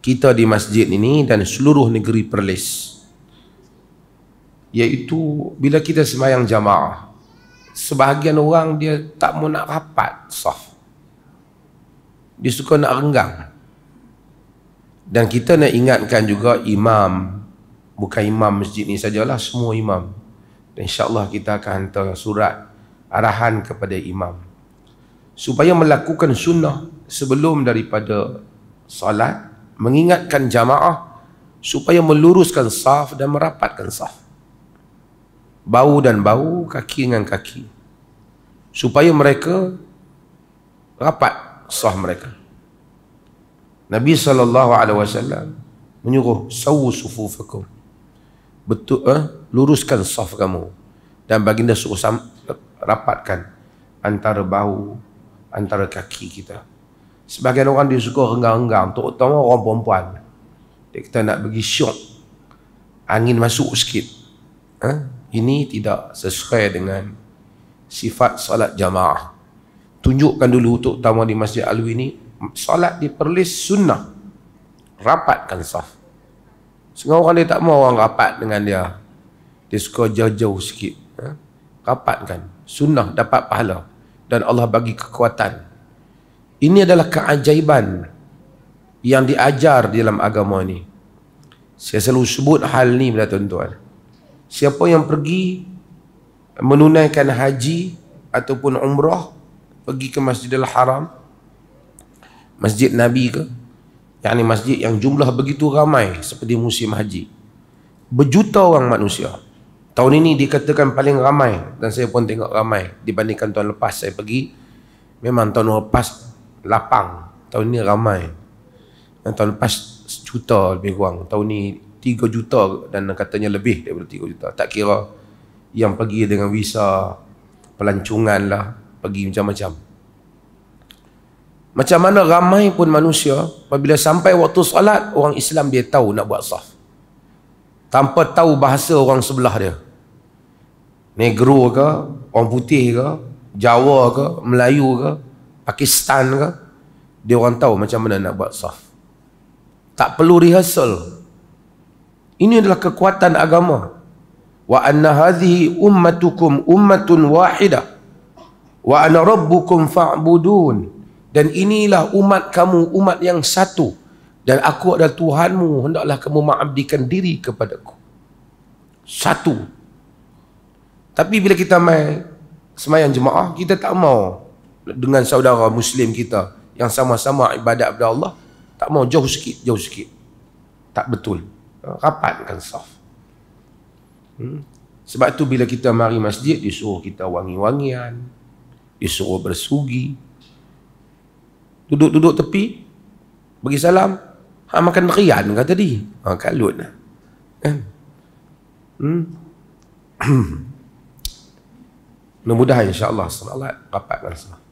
kita di masjid ini dan seluruh negeri Perlis iaitu bila kita sembahyang jamaah sebahagian orang dia tak mau nak rapat soft dia suka nak renggang dan kita nak ingatkan juga imam bukan imam masjid ni sajalah semua imam dan insyaAllah kita akan hantar surat arahan kepada imam supaya melakukan sunnah sebelum daripada solat mengingatkan jamaah supaya meluruskan saf dan merapatkan saf. Bau dan bau, kaki dengan kaki. Supaya mereka rapat saf mereka. Nabi saw alaihi wasallam menyuruh sawu sufufakum. Betul eh? luruskan saf kamu. Dan baginda suruh rapatkan antara bau antara kaki kita. Sebagian orang dia suka renggang-renggang Terutama orang perempuan Dia kata nak bagi syok Angin masuk sikit ha? Ini tidak sesuai dengan Sifat solat jamaah Tunjukkan dulu terutama di Masjid Alwi ni Solat di sunnah Rapatkan saf Sengah orang dia tak mau orang rapat dengan dia Dia suka jauh-jauh sikit ha? Rapatkan Sunnah dapat pahala Dan Allah bagi kekuatan ini adalah keajaiban yang diajar di dalam agama ini. Saya selalu sebut hal ini bila tuan-tuan. Siapa yang pergi menunaikan haji ataupun umrah pergi ke masjid al Haram Masjid Nabi ke yang ini masjid yang jumlah begitu ramai seperti musim haji berjuta orang manusia tahun ini dikatakan paling ramai dan saya pun tengok ramai dibandingkan tahun lepas saya pergi memang tahun lepas lapang tahun ni ramai dan tahun lepas sejuta lebih kurang tahun ni tiga juta dan katanya lebih daripada tiga juta tak kira yang pergi dengan visa pelancongan lah pergi macam-macam macam mana ramai pun manusia apabila sampai waktu salat orang Islam dia tahu nak buat saf tanpa tahu bahasa orang sebelah dia negro ke orang putih ke Jawa ke Melayu ke Pakistan ke dia orang tahu macam mana nak buat saf tak perlu rehearsal ini adalah kekuatan agama wa anna hadhihi ummatukum ummatun wahidah wa ana rabbukum fa'budun dan inilah umat kamu umat yang satu dan aku adalah tuhanmu hendaklah kamu mengabdikan diri kepadaku satu tapi bila kita mai semayan jemaah kita tak mau dengan saudara muslim kita yang sama-sama ibadat kepada Allah tak mau jauh sikit jauh sikit tak betul ha, rapatkan saf hmm? sebab tu bila kita mari masjid disuruh kita wangi-wangian disuruh bersugi duduk-duduk tepi bagi salam ha, makan rian kan tadi ha, kalut lah kan hmm? mudah-mudahan insyaAllah salat rapatkan salam